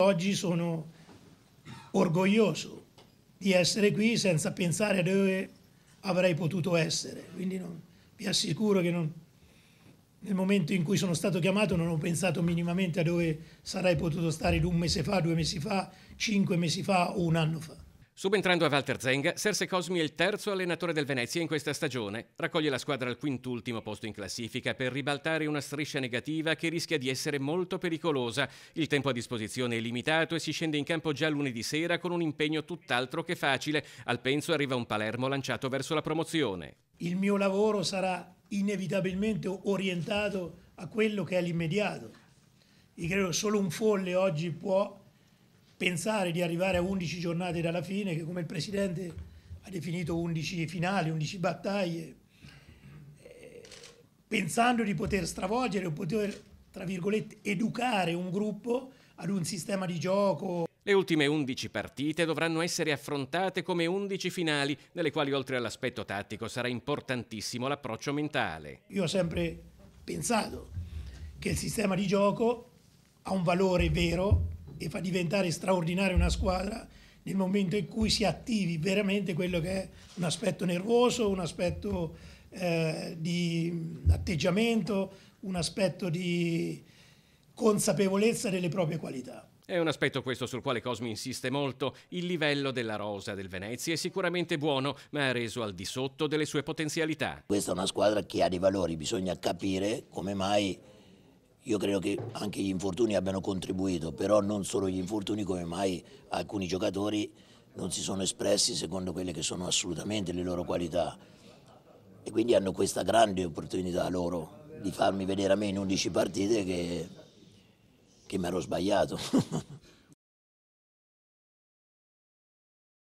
Oggi sono orgoglioso di essere qui senza pensare a dove avrei potuto essere, quindi non, vi assicuro che non, nel momento in cui sono stato chiamato non ho pensato minimamente a dove sarei potuto stare un mese fa, due mesi fa, cinque mesi fa o un anno fa. Subentrando a Walter Zenga, Serse Cosmi è il terzo allenatore del Venezia in questa stagione. Raccoglie la squadra al quintultimo posto in classifica per ribaltare una striscia negativa che rischia di essere molto pericolosa. Il tempo a disposizione è limitato e si scende in campo già lunedì sera con un impegno tutt'altro che facile. Al penso arriva un Palermo lanciato verso la promozione. Il mio lavoro sarà inevitabilmente orientato a quello che è l'immediato. Io credo solo un folle oggi può pensare di arrivare a 11 giornate dalla fine, che come il Presidente ha definito 11 finali, 11 battaglie, eh, pensando di poter stravolgere o poter, tra virgolette, educare un gruppo ad un sistema di gioco. Le ultime 11 partite dovranno essere affrontate come 11 finali, nelle quali oltre all'aspetto tattico sarà importantissimo l'approccio mentale. Io ho sempre pensato che il sistema di gioco ha un valore vero e fa diventare straordinaria una squadra nel momento in cui si attivi veramente quello che è un aspetto nervoso, un aspetto eh, di atteggiamento, un aspetto di consapevolezza delle proprie qualità. È un aspetto questo sul quale Cosmi insiste molto. Il livello della rosa del Venezia è sicuramente buono, ma è reso al di sotto delle sue potenzialità. Questa è una squadra che ha dei valori, bisogna capire come mai io credo che anche gli infortuni abbiano contribuito, però non solo gli infortuni come mai alcuni giocatori non si sono espressi secondo quelle che sono assolutamente le loro qualità e quindi hanno questa grande opportunità loro di farmi vedere a me in 11 partite che, che mi ero sbagliato.